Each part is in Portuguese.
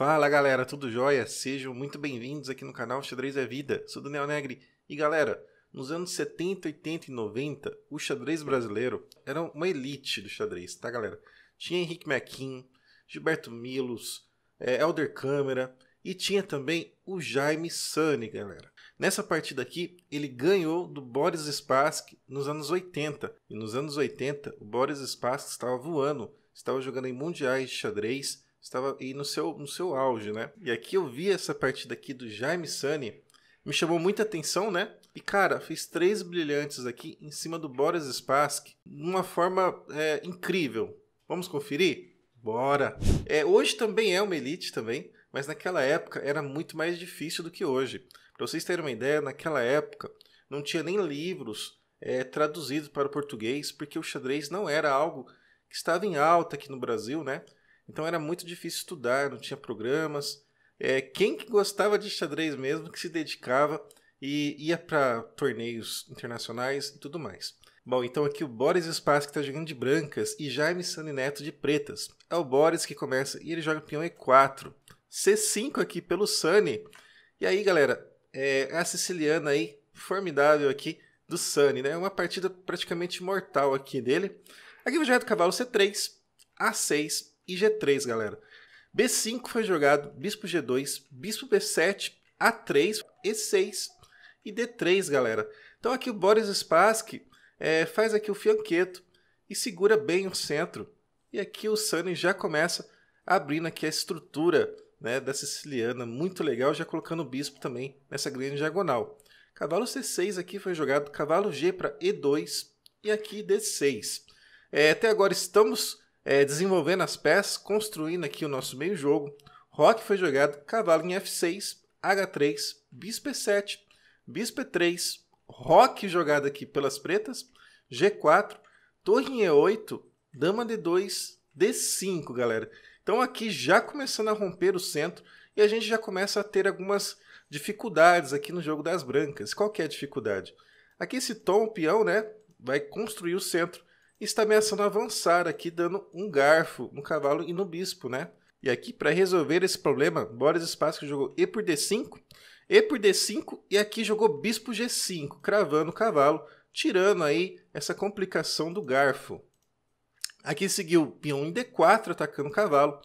Fala galera, tudo jóia? Sejam muito bem-vindos aqui no canal Xadrez é Vida, sou do Neo Negri. E galera, nos anos 70, 80 e 90, o xadrez brasileiro era uma elite do xadrez, tá galera? Tinha Henrique Mequim, Gilberto Milos, é, Elder Câmara e tinha também o Jaime Sunny, galera. Nessa partida aqui, ele ganhou do Boris Spassky nos anos 80. E nos anos 80, o Boris Spassky estava voando, estava jogando em mundiais de xadrez estava e no seu, no seu auge, né? E aqui eu vi essa partida aqui do Jaime Sani, me chamou muita atenção, né? E cara, fez três brilhantes aqui em cima do Boris Spassky, de uma forma é, incrível. Vamos conferir? Bora! É, hoje também é uma elite também, mas naquela época era muito mais difícil do que hoje. Para vocês terem uma ideia, naquela época não tinha nem livros é, traduzidos para o português, porque o xadrez não era algo que estava em alta aqui no Brasil, né? Então era muito difícil estudar, não tinha programas. É, quem que gostava de xadrez mesmo, que se dedicava e ia para torneios internacionais e tudo mais. Bom, então aqui o Boris Spassky está jogando de brancas e Jaime Sani Neto de pretas. É o Boris que começa e ele joga peão E4. C5 aqui pelo Sani. E aí, galera, é, é, a siciliana aí, formidável aqui, do Sani, né? Uma partida praticamente mortal aqui dele. Aqui vai jogar do cavalo C3, A6, e G3, galera. B5 foi jogado, bispo G2, bispo B7, A3, E6 e D3, galera. Então aqui o Boris Spassky é, faz aqui o fianqueto e segura bem o centro. E aqui o Sunny já começa abrindo aqui a estrutura né, da siciliana, muito legal, já colocando o bispo também nessa grande diagonal. Cavalo C6 aqui foi jogado, cavalo G para E2 e aqui D6. É, eh, até agora estamos é, desenvolvendo as peças, construindo aqui o nosso meio jogo. Rock foi jogado cavalo em F6, H3, bispo E7, bispo E3, Rock jogado aqui pelas pretas, G4, torre em E8, dama D2, D5, galera. Então aqui já começando a romper o centro e a gente já começa a ter algumas dificuldades aqui no jogo das brancas. Qual que é a dificuldade? Aqui esse tom, o peão, né, vai construir o centro está ameaçando avançar aqui, dando um garfo no cavalo e no bispo, né? E aqui, para resolver esse problema, Boris Spassky jogou E por D5, E por D5, e aqui jogou bispo G5, cravando o cavalo, tirando aí essa complicação do garfo. Aqui seguiu peão em D4, atacando o cavalo.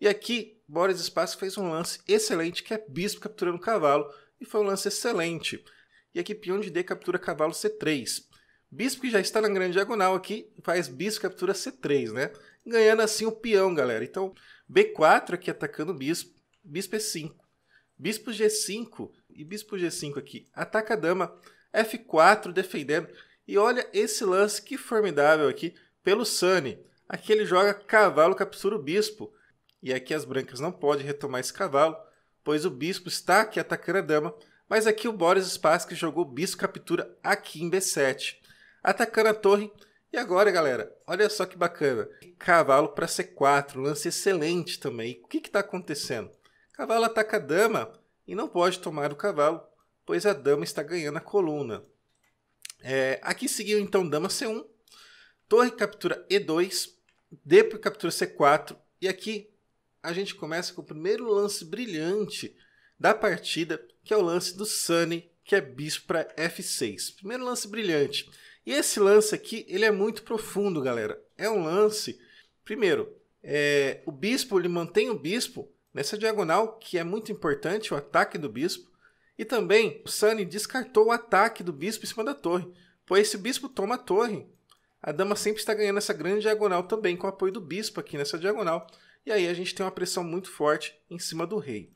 E aqui, Boris Spassky fez um lance excelente, que é bispo capturando o cavalo, e foi um lance excelente. E aqui, peão de D captura cavalo C3. Bispo que já está na grande diagonal aqui, faz bispo captura C3, né? Ganhando assim o peão, galera. Então, B4 aqui atacando o bispo, bispo E5. É bispo G5 e bispo G5 aqui, ataca a dama, F4 defendendo. E olha esse lance que formidável aqui pelo Sani. Aqui ele joga cavalo, captura o bispo. E aqui as brancas não podem retomar esse cavalo, pois o bispo está aqui atacando a dama. Mas aqui o Boris Spassky jogou bispo captura aqui em B7 atacando a torre. E agora, galera, olha só que bacana. Cavalo para C4, lance excelente também. O que está acontecendo? Cavalo ataca a dama e não pode tomar o cavalo, pois a dama está ganhando a coluna. É, aqui seguiu então dama C1, torre captura E2, D captura C4, e aqui a gente começa com o primeiro lance brilhante da partida, que é o lance do Sunny, que é bispo para F6. Primeiro lance brilhante. E esse lance aqui, ele é muito profundo, galera. É um lance. Primeiro, é, o bispo, ele mantém o bispo nessa diagonal, que é muito importante, o ataque do bispo. E também, o Sunny descartou o ataque do bispo em cima da torre. Pois se o bispo toma a torre, a dama sempre está ganhando essa grande diagonal também, com o apoio do bispo aqui nessa diagonal. E aí a gente tem uma pressão muito forte em cima do rei.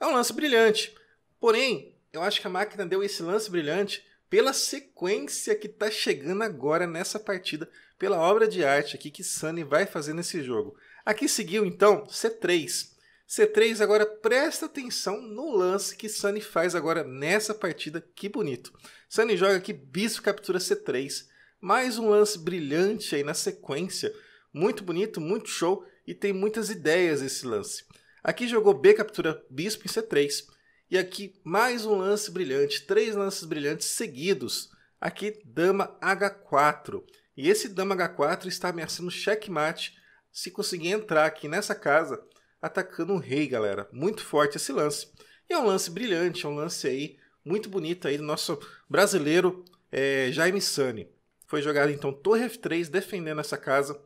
É um lance brilhante. Porém, eu acho que a máquina deu esse lance brilhante pela sequência que está chegando agora nessa partida, pela obra de arte aqui que Sunny vai fazer nesse jogo. Aqui seguiu então C3. C3 agora presta atenção no lance que Sunny faz agora nessa partida, que bonito. Sunny joga aqui bispo captura C3, mais um lance brilhante aí na sequência, muito bonito, muito show e tem muitas ideias esse lance. Aqui jogou B captura bispo em C3, e aqui mais um lance brilhante, três lances brilhantes seguidos. Aqui dama H4. E esse dama H4 está ameaçando checkmate se conseguir entrar aqui nessa casa atacando o rei, galera. Muito forte esse lance. E é um lance brilhante, é um lance aí muito bonito aí do nosso brasileiro é, Jaime Sani. Foi jogado então torre F3 defendendo essa casa.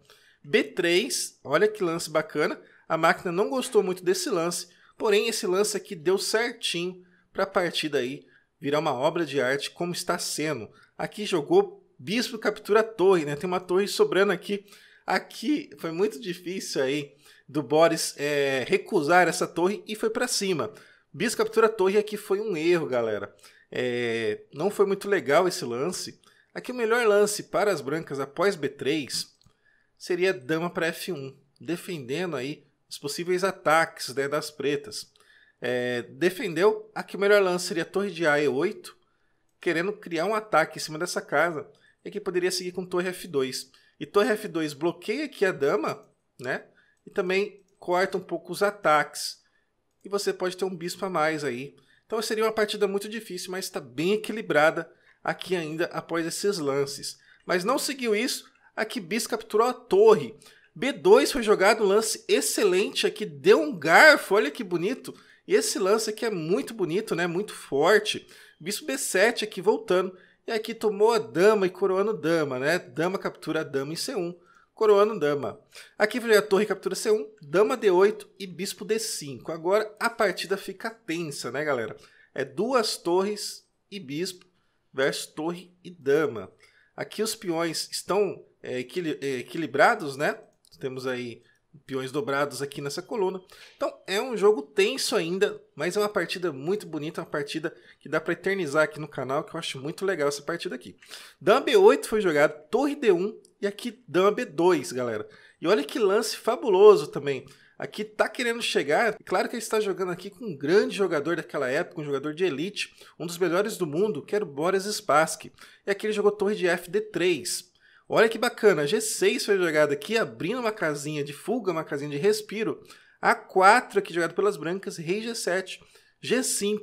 B3, olha que lance bacana. A máquina não gostou muito desse lance Porém, esse lance aqui deu certinho para a partida aí virar uma obra de arte como está sendo. Aqui jogou Bispo captura a torre, né? Tem uma torre sobrando aqui. Aqui foi muito difícil aí do Boris é, recusar essa torre e foi para cima. Bispo captura a torre aqui foi um erro, galera. É, não foi muito legal esse lance. Aqui o melhor lance para as brancas após B3 seria dama para F1, defendendo aí os possíveis ataques né, das pretas. É, defendeu a que o melhor lance seria a torre de A E8, querendo criar um ataque em cima dessa casa, e que poderia seguir com torre F2. E torre F2 bloqueia aqui a dama, né? E também corta um pouco os ataques. E você pode ter um bispo a mais aí. Então seria uma partida muito difícil, mas está bem equilibrada aqui ainda após esses lances. Mas não seguiu isso, aqui bis capturou a torre. B2 foi jogado um lance excelente aqui, deu um garfo, olha que bonito. E esse lance aqui é muito bonito, né? Muito forte. Bispo B7 aqui voltando. E aqui tomou a dama e coroando dama, né? Dama captura a dama em C1, coroando dama. Aqui veio a torre captura C1, dama D8 e bispo D5. Agora a partida fica tensa, né, galera? É duas torres e bispo versus torre e dama. Aqui os peões estão é, equil é, equilibrados, né? Temos aí peões dobrados aqui nessa coluna. Então é um jogo tenso ainda, mas é uma partida muito bonita, uma partida que dá para eternizar aqui no canal, que eu acho muito legal essa partida aqui. Dama B8 foi jogado, torre D1 e aqui dama B2, galera. E olha que lance fabuloso também. Aqui tá querendo chegar, claro que ele está jogando aqui com um grande jogador daquela época, um jogador de elite, um dos melhores do mundo, que era o Boris Spassky. E aqui ele jogou torre de F D3. Olha que bacana, G6 foi jogado aqui, abrindo uma casinha de fuga, uma casinha de respiro. A4 aqui jogado pelas brancas, rei G7, G5.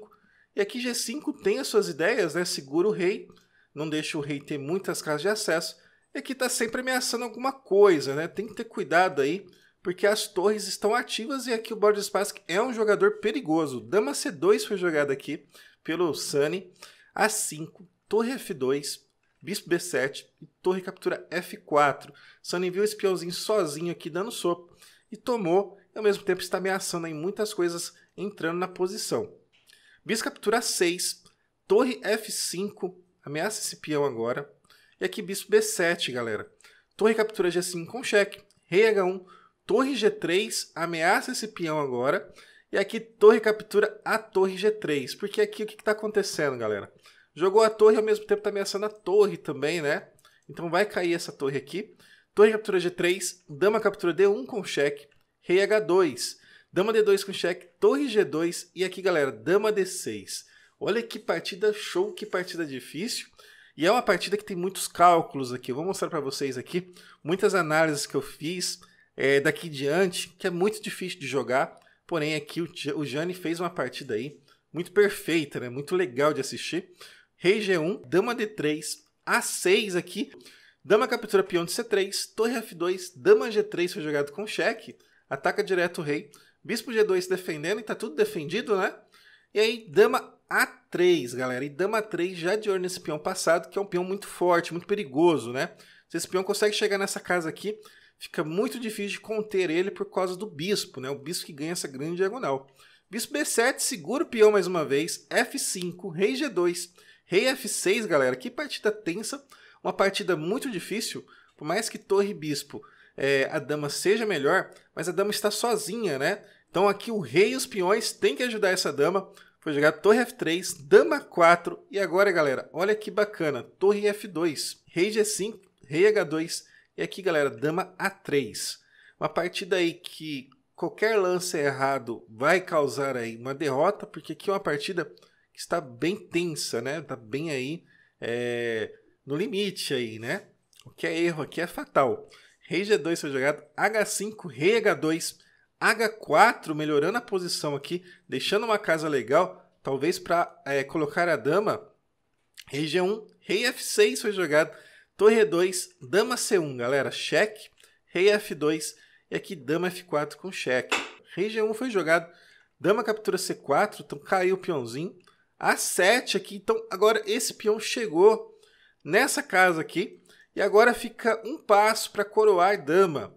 E aqui G5 tem as suas ideias, né? Segura o rei, não deixa o rei ter muitas casas de acesso. E aqui está sempre ameaçando alguma coisa, né? Tem que ter cuidado aí, porque as torres estão ativas e aqui o Bordespask é um jogador perigoso. Dama C2 foi jogada aqui pelo Sunny. A5, torre F2, bispo b7 e torre captura f4. Só enviou esse peãozinho sozinho aqui dando sopa e tomou, e ao mesmo tempo está ameaçando aí muitas coisas entrando na posição. Bispo captura 6, torre f5, ameaça esse peão agora. E aqui bispo b7, galera. Torre captura g5 com cheque, rei h1, torre g3, ameaça esse peão agora. E aqui torre captura a torre g3, porque aqui o que está acontecendo, galera? Jogou a torre ao mesmo tempo tá ameaçando a torre também, né? Então vai cair essa torre aqui. Torre captura G3, dama captura D1 com cheque, rei H2, dama D2 com cheque, torre G2 e aqui, galera, dama D6. Olha que partida show, que partida difícil. E é uma partida que tem muitos cálculos aqui. Eu vou mostrar para vocês aqui muitas análises que eu fiz é, daqui em diante, que é muito difícil de jogar. Porém, aqui o, o Jani fez uma partida aí muito perfeita, né? muito legal de assistir rei G1, dama D3, A6 aqui, dama captura peão de C3, torre F2, dama G3 foi jogado com cheque, ataca direto o rei, bispo G2 defendendo e tá tudo defendido, né? E aí dama A3, galera, e dama 3 já de olho nesse peão passado, que é um peão muito forte, muito perigoso, né? Se esse peão consegue chegar nessa casa aqui, fica muito difícil de conter ele por causa do bispo, né? O bispo que ganha essa grande diagonal. Bispo B7 segura o peão mais uma vez, F5, rei G2, Rei F6, galera, que partida tensa, uma partida muito difícil, por mais que torre bispo é, a dama seja melhor, mas a dama está sozinha, né? Então aqui o rei e os peões têm que ajudar essa dama. Foi jogar torre F3, dama 4 e agora, galera, olha que bacana, torre F2, rei G5, rei H2 e aqui, galera, dama A3. Uma partida aí que qualquer lance errado vai causar aí uma derrota, porque aqui é uma partida que está bem tensa, né? Está bem aí é, no limite aí, né? O que é erro aqui é fatal. Rei G2 foi jogado, H5, Rei H2, H4, melhorando a posição aqui, deixando uma casa legal, talvez para é, colocar a dama. Rei G1, Rei F6 foi jogado, Torre 2, Dama C1, galera, cheque, Rei F2 e aqui Dama F4 com cheque. Rei G1 foi jogado, Dama captura C4, então caiu o peãozinho. A7 aqui. Então, agora esse peão chegou nessa casa aqui. E agora fica um passo para coroar dama.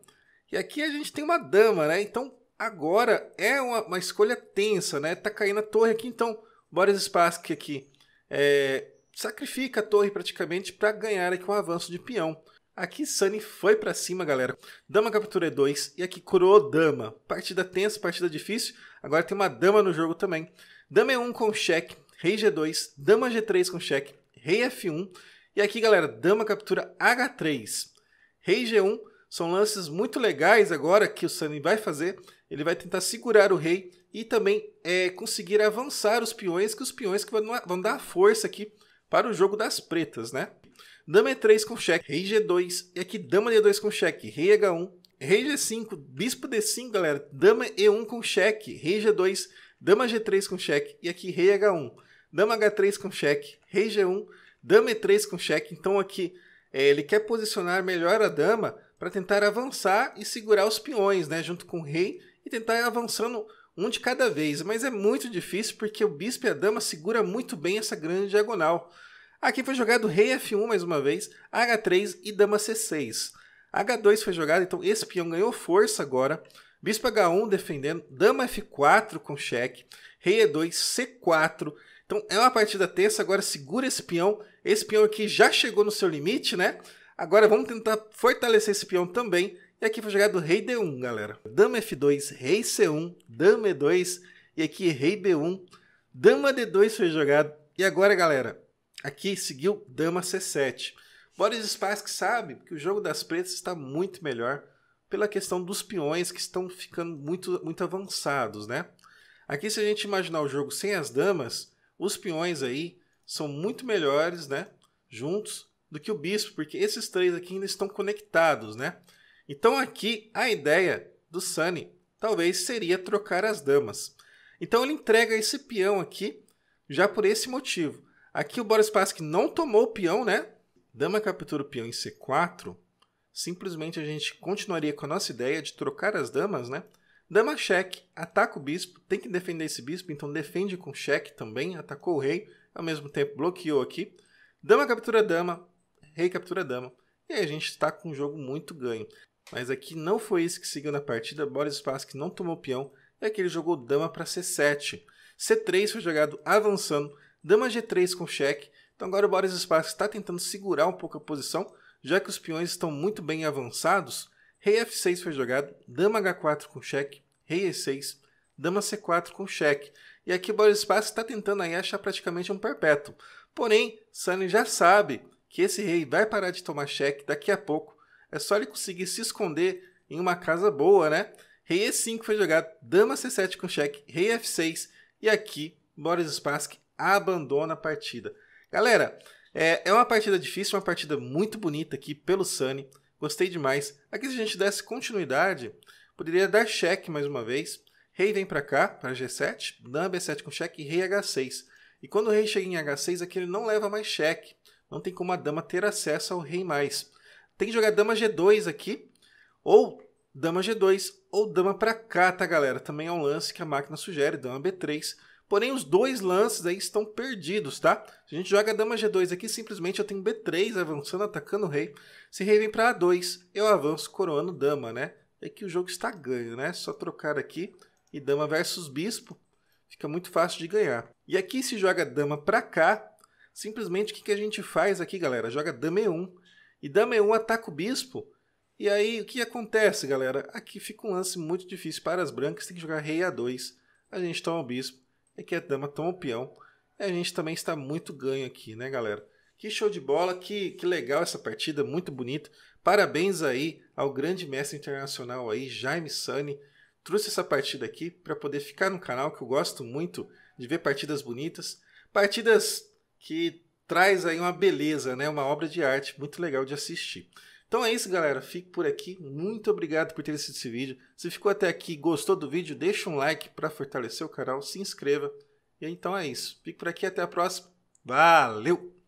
E aqui a gente tem uma dama, né? Então, agora é uma, uma escolha tensa, né? Tá caindo a torre aqui. Então, Boris Spassky aqui é, sacrifica a torre praticamente para ganhar aqui um avanço de peão. Aqui Sunny foi para cima, galera. Dama captura E2 é e aqui coroou dama. Partida tensa, partida difícil. Agora tem uma dama no jogo também. Dama E1 é com cheque rei g2, dama g3 com cheque, rei f1. E aqui, galera, dama captura h3, rei g1. São lances muito legais agora que o Sunny vai fazer. Ele vai tentar segurar o rei e também é, conseguir avançar os peões, que os peões que vão, vão dar força aqui para o jogo das pretas, né? Dama E3 com cheque, rei G2, e aqui dama D2 com cheque, rei H1, rei G5, bispo D5, galera, dama E1 com cheque, rei G2, dama G3 com cheque, e aqui rei H1 dama h3 com cheque, rei g1, dama e3 com cheque. Então aqui é, ele quer posicionar melhor a dama para tentar avançar e segurar os peões, né, junto com o rei e tentar ir avançando um de cada vez, mas é muito difícil porque o bispo e a dama segura muito bem essa grande diagonal. Aqui foi jogado rei f1 mais uma vez, h3 e dama c6. h2 foi jogado, então esse peão ganhou força agora. Bispo h1 defendendo, dama f4 com cheque, rei e2, c4, então é uma partida tensa, agora segura esse peão. Esse peão aqui já chegou no seu limite, né? Agora vamos tentar fortalecer esse peão também. E aqui foi jogado rei d1, galera. Dama f2, rei c1, dama e2 e aqui rei b1. Dama d2 foi jogado. E agora, galera, aqui seguiu dama c7. Boris Spassky sabe que o jogo das pretas está muito melhor pela questão dos peões que estão ficando muito, muito avançados, né? Aqui, se a gente imaginar o jogo sem as damas, os peões aí são muito melhores, né? Juntos do que o bispo, porque esses três aqui ainda estão conectados, né? Então aqui a ideia do Sunny talvez seria trocar as damas. Então ele entrega esse peão aqui já por esse motivo. Aqui o Boris que não tomou o peão, né? Dama captura o peão em C4. Simplesmente a gente continuaria com a nossa ideia de trocar as damas, né? Dama cheque, ataca o bispo, tem que defender esse bispo, então defende com cheque também, atacou o rei, ao mesmo tempo bloqueou aqui. Dama captura dama, rei captura dama, e aí a gente está com um jogo muito ganho. Mas aqui não foi isso que seguiu na partida, Boris que não tomou peão, é que ele jogou dama para c7. c3 foi jogado avançando, dama g3 com cheque, então agora o Boris Spassky está tentando segurar um pouco a posição, já que os peões estão muito bem avançados, Rei F6 foi jogado, dama H4 com cheque, rei E6, dama C4 com cheque. E aqui Boris Spassky está tentando aí achar praticamente um perpétuo. Porém, Sunny já sabe que esse rei vai parar de tomar cheque daqui a pouco. É só ele conseguir se esconder em uma casa boa, né? Rei E5 foi jogado, dama C7 com cheque, rei F6. E aqui Boris Spassky abandona a partida. Galera, é, é, uma partida difícil, uma partida muito bonita aqui pelo Sunny. Gostei demais. Aqui se a gente desse continuidade, poderia dar cheque mais uma vez. Rei vem para cá, para G7, dama B7 com cheque e rei H6. E quando o rei chega em H6, aqui ele não leva mais cheque. Não tem como a dama ter acesso ao rei mais. Tem que jogar dama G2 aqui, ou dama G2, ou dama para cá, tá galera? Também é um lance que a máquina sugere, dama B3. Porém, os dois lances aí estão perdidos, tá? Se a gente joga dama G2 aqui, simplesmente eu tenho B3 avançando, atacando o rei. Se rei vem para A2, eu avanço coroando dama, né? É que o jogo está ganho, né? Só trocar aqui e dama versus bispo, fica muito fácil de ganhar. E aqui se joga dama para cá, simplesmente o que, que a gente faz aqui, galera? Joga dama E1. E dama E1 ataca o bispo, e aí, o que acontece, galera? Aqui fica um lance muito difícil para as brancas, tem que jogar rei a2, a gente toma o bispo, aqui é a dama toma o peão, a gente também está muito ganho aqui, né, galera? Que show de bola, que, que legal essa partida, muito bonito. Parabéns aí ao grande mestre internacional aí, Jaime Sunny, Trouxe essa partida aqui para poder ficar no canal, que eu gosto muito de ver partidas bonitas. Partidas que traz aí uma beleza, né? Uma obra de arte muito legal de assistir. Então é isso, galera. Fico por aqui. Muito obrigado por ter assistido esse vídeo. Se ficou até aqui, gostou do vídeo, deixa um like para fortalecer o canal, se inscreva. E então é isso. Fico por aqui até a próxima. Valeu!